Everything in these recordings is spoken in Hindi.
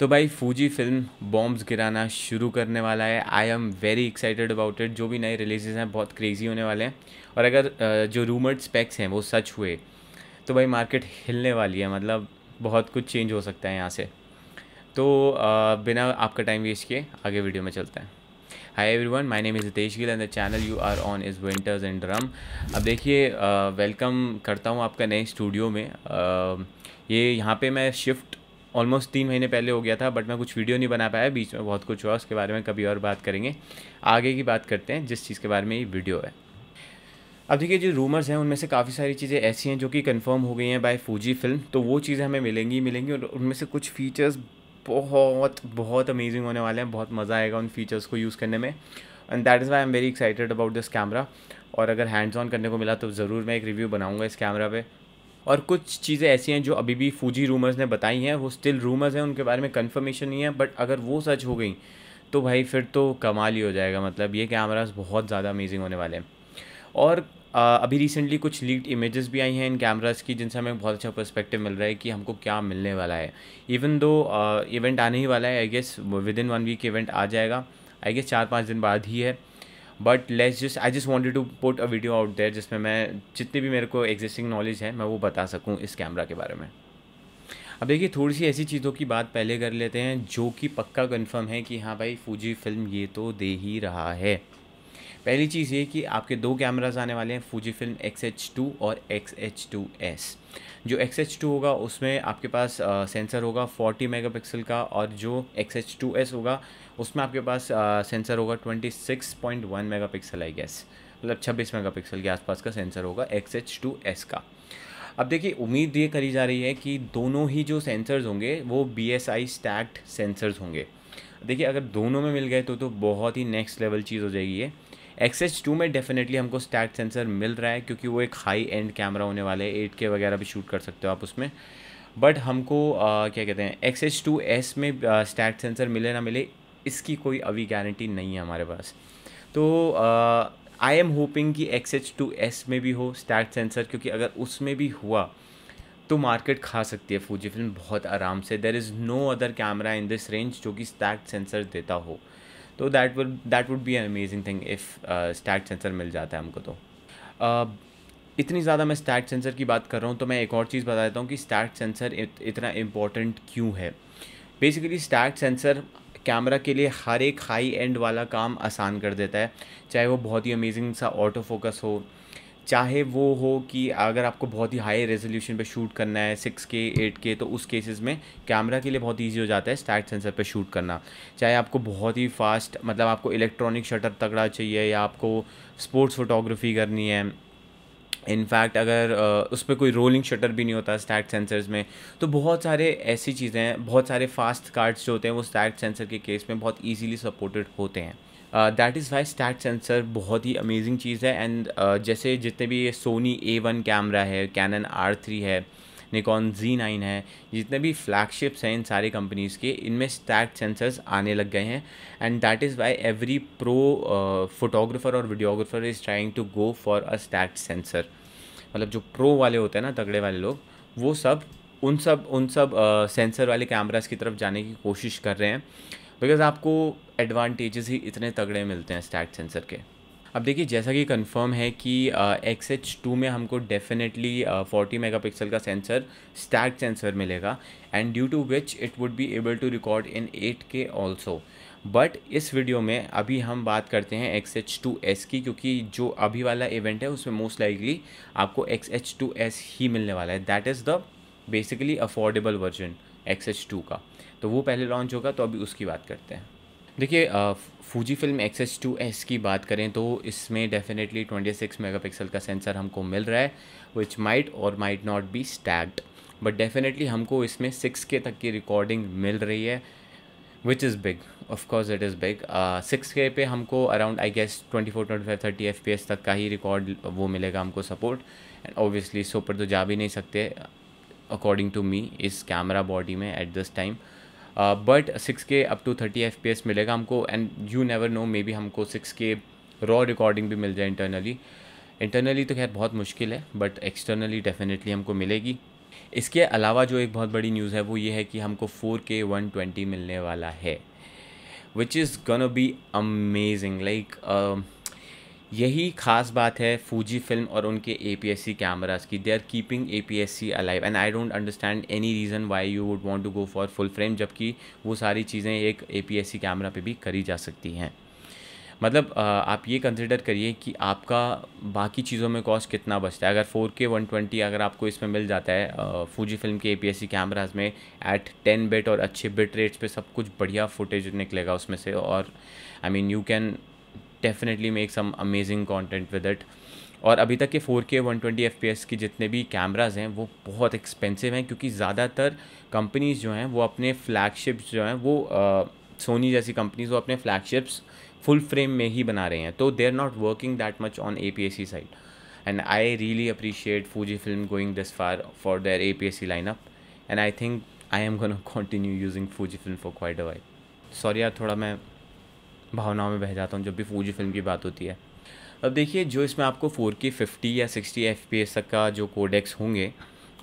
तो भाई फूजी फिल्म बॉम्ब्स गिराना शुरू करने वाला है I am very excited about it जो भी नए रिलीजेज हैं बहुत क्रेजी होने वाले हैं और अगर जो रूमर्ड स्पेक्स हैं वो सच हुए तो भाई मार्केट हिलने वाली है मतलब बहुत कुछ चेंज हो सकता है यहाँ से तो बिना आपका टाइम वेस्ट किए आगे वीडियो में चलते हैं hi everyone my name is Hitesh Gill and the channel you are on is winters and drum अब देखिए वेलकम करता हूँ आपका नए स्टूडियो में आ, ये यहाँ पे मैं शिफ्ट ऑलमोस्ट तीन महीने पहले हो गया था बट मैं कुछ वीडियो नहीं बना पाया बीच में बहुत कुछ हुआ उसके बारे में कभी और बात करेंगे आगे की बात करते हैं जिस चीज़ के बारे में ये वीडियो है अब देखिए जो रूमर्स हैं उनमें से काफ़ी सारी चीज़ें ऐसी हैं जो कि कंफर्म हो गई हैं बाय फूजी फिल्म तो वो चीज़ें हमें मिलेंगी मिलेंगी और उनमें से कुछ फीचर्स बहुत बहुत अमेजिंग होने वाले हैं बहुत मज़ा आएगा उन फीचर्स को यूज़ करने में and that is why am very excited about this camera और अगर हैंड्स ऑन करने को मिला तो ज़रूर मैं एक रिव्यू बनाऊँगा इस कैमरा पे और कुछ चीज़ें ऐसी हैं जो अभी भी फूजी रूमर्स ने बताई हैं वो स्टिल रूमर्स हैं उनके बारे में कन्फर्मेशन नहीं है बट अगर वो सच हो गई तो भाई फिर तो कमाल ही हो जाएगा मतलब ये कैमराज बहुत ज़्यादा अमेजिंग होने वाले हैं और अभी रिसेंटली कुछ लीड इमेजेस भी आई हैं इन कैमरास की जिनसे हमें बहुत अच्छा पर्सपेक्टिव मिल रहा है कि हमको क्या मिलने वाला है इवन दो इवेंट आने ही वाला है I guess within one week event आ जाएगा आई गेस चार पाँच दिन बाद ही है but let's just I just wanted to put a video out there जिसमें मैं जितनी भी मेरे को एग्जिस्टिंग नॉलेज है मैं वो बता सकूँ इस कैमरा के बारे में अब देखिए थोड़ी सी ऐसी चीज़ों की बात पहले कर लेते हैं जो कि पक्का कंफर्म है कि हाँ भाई फूजी फिल्म ये तो दे ही रहा है पहली चीज़ ये कि आपके दो कैमराज आने वाले हैं Fujifilm X H two और एक्स एच टू एस जो एक्स एच टू होगा उसमें आपके पास सेंसर होगा मेगा मेगापिक्सल का और जो एक्स एच टू एस होगा उसमें आपके पास सेंसर होगा twenty six point one mega pixel I guess मतलब छब्बीस मेगा पिक्सल के आसपास का सेंसर होगा एक्स एच टू एस का अब देखिए उम्मीद ये करी जा रही है कि दोनों ही जो सेंसर्स होंगे वो B S I stacked sensors होंगे देखिए अगर दोनों में मिल गए तो तो बहुत ही नेक्स्ट लेवल चीज़ हो जाएगी ये एक्स एच टू में डेफिनेटली हमको स्टैक सेंसर मिल रहा है क्योंकि वो एक हाई एंड कैमरा होने वाला है एट के वगैरह भी शूट कर सकते हो आप उसमें बट हमको आ, क्या कहते हैं एक्स एच टू एस में स्टैट सेंसर मिले ना मिले इसकी कोई अभी गारंटी नहीं है हमारे पास तो आई एम होपिंग कि एक्स एच टू एस में भी हो स्टैक सेंसर क्योंकि अगर उसमें भी हुआ तो मार्केट खा सकती है फूजी फिल्म बहुत आराम से there is no other camera in this range जो कि स्टैक सेंसर देता हो तो that would that would be an amazing thing if stacked sensor मिल जाता है हमको तो uh, इतनी ज़्यादा मैं स्टैट सेंसर की बात कर रहा हूँ तो मैं एक और चीज़ बता देता हूँ कि स्टैट सेंसर इत, इतना इम्पॉर्टेंट क्यों है बेसिकली स्टैट सेंसर कैमरा के लिए हर एक हाई एंड वाला काम आसान कर देता है चाहे वो बहुत ही अमेजिंग सा ऑटो फोकस हो चाहे वो हो कि अगर आपको बहुत ही हाई रेजोल्यूशन पे शूट करना है सिक्स के एट के तो उस केसेस में कैमरा के लिए बहुत ईजी हो जाता है स्टैट सेंसर पे शूट करना चाहे आपको बहुत ही फास्ट मतलब आपको इलेक्ट्रॉनिक शटर तगड़ा चाहिए या आपको स्पोर्ट्स फोटोग्राफी करनी है इनफैक्ट अगर उस पर कोई रोलिंग शटर भी नहीं होता स्टैक सेंसर्स में तो बहुत सारे ऐसी चीज़ें हैं बहुत सारे फास्ट कार्ड्स जो होते हैं वो स्टैक सेंसर के केस में बहुत ईजीली सपोर्टेड होते हैं that is why stacked sensor बहुत ही अमेजिंग चीज़ है एंड uh, जैसे जितने भी ये सोनी ए वन कैमरा है कैनन आर थ्री है निकॉन जी नाइन है जितने भी फ्लैगशिप्स हैं इन सारी कंपनीज़ के इनमें स्टैट सेंसर्स आने लग गए हैं and that is why every pro photographer और videographer is trying to go for a stacked sensor मतलब जो प्रो वाले होते हैं ना तगड़े वाले लोग वो सब उन सब उन सब सेंसर uh, वाले कैमराज की तरफ जाने की कोशिश कर रहे हैं बिकॉज आपको एडवांटेजेस ही इतने तगड़े मिलते हैं स्टैक सेंसर के अब देखिए जैसा कि कंफर्म है कि एक्स एच टू में हमको डेफिनेटली फोर्टी मेगा पिक्सल का सेंसर स्टैक सेंसर मिलेगा and due to which it would be able to record in eight K also but इस वीडियो में अभी हम बात करते हैं एक्स एच टू एस की क्योंकि जो अभी वाला इवेंट है उसमें मोस्ट लाइकली आपको एक्स एच टू एस ही मिलने वाला है that is the basically affordable version X H two का तो वो पहले लॉन्च होगा तो अभी उसकी बात करते हैं देखिए Fujifilm X S two S की बात करें तो इसमें definitely twenty six mega pixel का सेंसर हमको मिल रहा है विच माइट और might not be stacked but definitely हमको इसमें सिक्स के तक की रिकॉर्डिंग मिल रही है which is big of course it is big six K पे हमको around I guess twenty four twenty five thirty F P S तक का ही रिकॉर्ड वो मिलेगा हमको सपोर्ट एंड ऑब्वियसली इस ऊपर तो जा भी नहीं सकते अकॉर्डिंग टू मी इस कैमरा बॉडी में at this time but six K up to thirty F P S मिलेगा हमको and you never know maybe हमको सिक्स के रॉ रिकॉर्डिंग भी मिल जाए इंटरनली इंटरनली तो खैर बहुत मुश्किल है बट एक्सटर्नली डेफिनेटली हमको मिलेगी इसके अलावा जो एक बहुत बड़ी न्यूज़ है वो ये है कि हमको फोर के वन ट्वेंटी मिलने वाला है which is gonna be amazing like यही खास बात है फूजी फिल्म और उनके A P S C cameras की they are keeping A P S C alive and I don't understand any reason why you would want to go for full frame जबकि वो सारी चीज़ें एक A P S C camera पर भी करी जा सकती हैं मतलब आप ये कंसिडर करिए कि आपका बाकी चीज़ों में कॉस्ट कितना बचता है अगर फोर के वन ट्वेंटी अगर आपको इसमें मिल जाता है फूजी फिल्म के A P S C cameras में एट टेन बिट और अच्छे बिट रेट्स पे सब कुछ बढ़िया फुटेज निकलेगा उसमें से और I mean you can definitely make some amazing content with it और अभी तक के 4K 120 एस की जितने भी कैमराज हैं वो बहुत एक्सपेंसिव हैं क्योंकि ज़्यादातर कंपनीज़ जो हैं वो अपने फ्लैगशिप्स जो हैं वो सोनी जैसी कंपनीज़ वो अपने फ्लैगशिप्स फुल फ्रेम में ही बना रहे हैं तो they are not working that much on A P S C side and I really appreciate Fujifilm going this far for their A P S C lineup and I think I am gonna continue using Fujifilm for quite a sorry यार थोड़ा मैं भावनाओं में बह जाता हूँ जब भी फूजी फिल्म की बात होती है अब देखिए जो इसमें आपको फोर के फिफ्टी या सिक्सटी एफ तक का जो कोडेक्स होंगे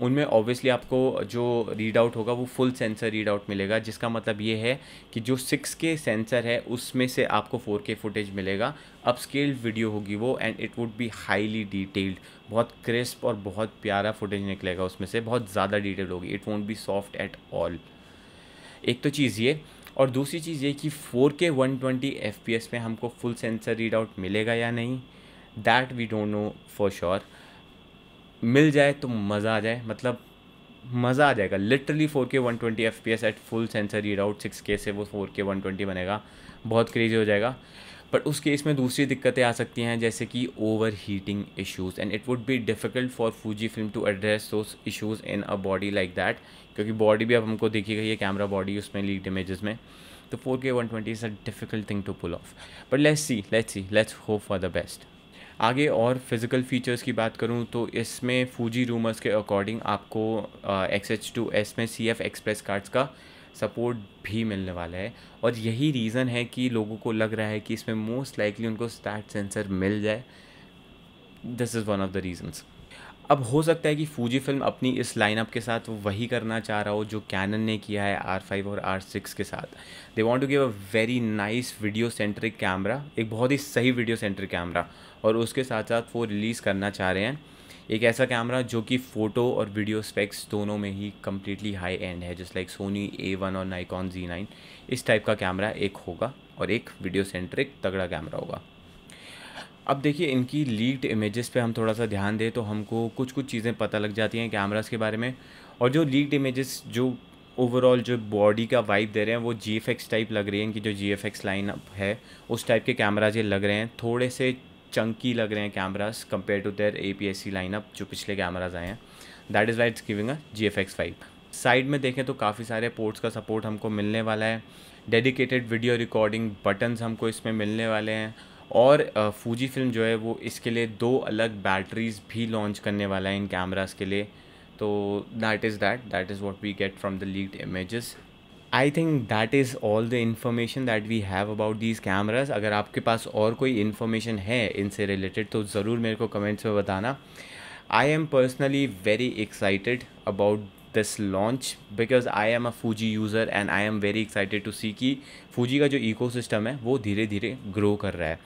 उनमें ऑब्वियसली आपको जो रीड आउट होगा वो फुल सेंसर रीड आउट मिलेगा जिसका मतलब ये है कि जो सिक्स के सेंसर है उसमें से आपको फोर के फुटेज मिलेगा अप स्केल्ड वीडियो होगी वो and it would be highly detailed बहुत क्रिस्प और बहुत प्यारा फुटेज निकलेगा उसमें से बहुत ज़्यादा डिटेल होगी it won't be soft at all एक तो चीज़ ये और दूसरी चीज़ ये कि 4K 120 fps में हमको फुल सेंसर रीड आउट मिलेगा या नहीं that we don't know for sure मिल जाए तो मज़ा आ जाए मतलब मज़ा आ जाएगा literally 4K 120 fps at full sensor read out के से वो 4K 120 बनेगा बहुत क्रेजी हो जाएगा बट उस केस में दूसरी दिक्कतें आ सकती हैं जैसे कि overheating issues and it would be difficult for Fuji film to address those issues in a body like that क्योंकि बॉडी भी अब हमको देखी गई है कैमरा बॉडी उसमें लीड इमेजेस में तो four K one twenty is a difficult thing to pull off but let's see let's see let's hope for the best आगे और फिज़िकल फीचर्स की बात करूँ तो इसमें फूजी रूमर्स के अकॉर्डिंग आपको एक्स एच टू एस में सी एफ एक्सप्रेस कार्ड्स का सपोर्ट भी मिलने वाला है और यही रीज़न है कि लोगों को लग रहा है कि इसमें मोस्ट लाइकली उनको स्टार्ट सेंसर मिल जाए this is one of the reasons अब हो सकता है कि फूजी फिल्म अपनी इस लाइनअप के साथ वो वही करना चाह रहा हो जो कैनन ने किया है आर फाइव और आर सिक्स के साथ they want to give a very nice video centric camera एक बहुत ही सही वीडियो सेंट्रिक कैमरा और उसके साथ साथ वो रिलीज़ करना चाह रहे हैं एक ऐसा कैमरा जो कि फ़ोटो और वीडियो स्पेक्स दोनों में ही कम्प्लीटली हाई एंड है just like Sony A one और नाइकॉन जी नाइन इस टाइप का कैमरा एक होगा और एक वीडियो सेंट्रिक तगड़ा कैमरा होगा अब देखिए इनकी लीक्ड इमेजेस पे हम थोड़ा सा ध्यान दें तो हमको कुछ कुछ चीज़ें पता लग जाती हैं कैमराज के बारे में और जो लीक्ड इमेजेस जो ओवरऑल जो बॉडी का वाइब दे रहे हैं वो जी टाइप लग रही है इनकी जो जी एफ एक्स है उस टाइप के कैमराज ये लग रहे हैं थोड़े से चंकी लग रहे हैं cameras compare to their A P S C lineup जो पिछले कैमराज आए हैं that is why giving a G F X five side में देखें तो काफ़ी सारे पोर्ट्स का सपोर्ट हमको मिलने वाला है डेडिकेटेड वीडियो रिकॉर्डिंग बटन्स हमको इसमें मिलने वाले हैं और फूजी फिल्म जो है वो इसके लिए दो अलग बैटरीज भी लॉन्च करने वाला है इन कैमराज के लिए तो that is that that is what we get from the leaked images I think that is all the information that we have about these cameras अगर आपके पास और कोई इन्फॉर्मेशन है इनसे रिलेटेड तो ज़रूर मेरे को कमेंट्स में बताना I am personally very excited about this launch because I am a Fuji user and I am very excited to see कि फूजी का जो इकोसिस्टम है वो धीरे धीरे ग्रो कर रहा है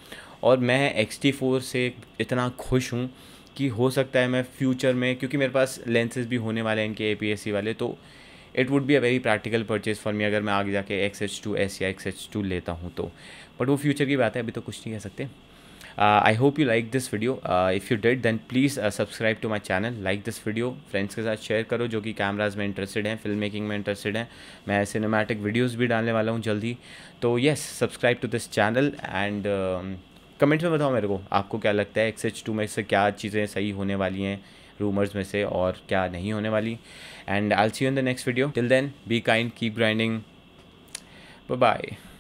और मैं एक्स टी फोर से इतना खुश हूँ कि हो सकता है मैं फ्यूचर में क्योंकि मेरे पास लेंसेज भी होने वाले हैं इनके ए पी एस सी वाले तो it would be a very practical purchase for me अगर मैं आगे जाके एक्स एच टू एस या एक्स एच टू लेता हूँ तो बट वो फ्यूचर की बात है अभी तो कुछ नहीं कह सकते I hope you like this video if you did then please subscribe to my channel like this video friends के साथ शेयर करो जो कि कैमराज में इंटरेस्टेड हैं फिल्म मेकिंग में इंटरेस्टेड हैं मैं सिनेमैटिक वीडियोज़ भी डालने वाला हूँ जल्दी तो yes subscribe to this channel and comment में बताओ मेरे को आपको क्या लगता है एक्स एच टू में से क्या चीज़ें सही होने वाली हैं रूमर्स में से और क्या नहीं होने वाली and I see you in the next video till then be kind keep grinding bye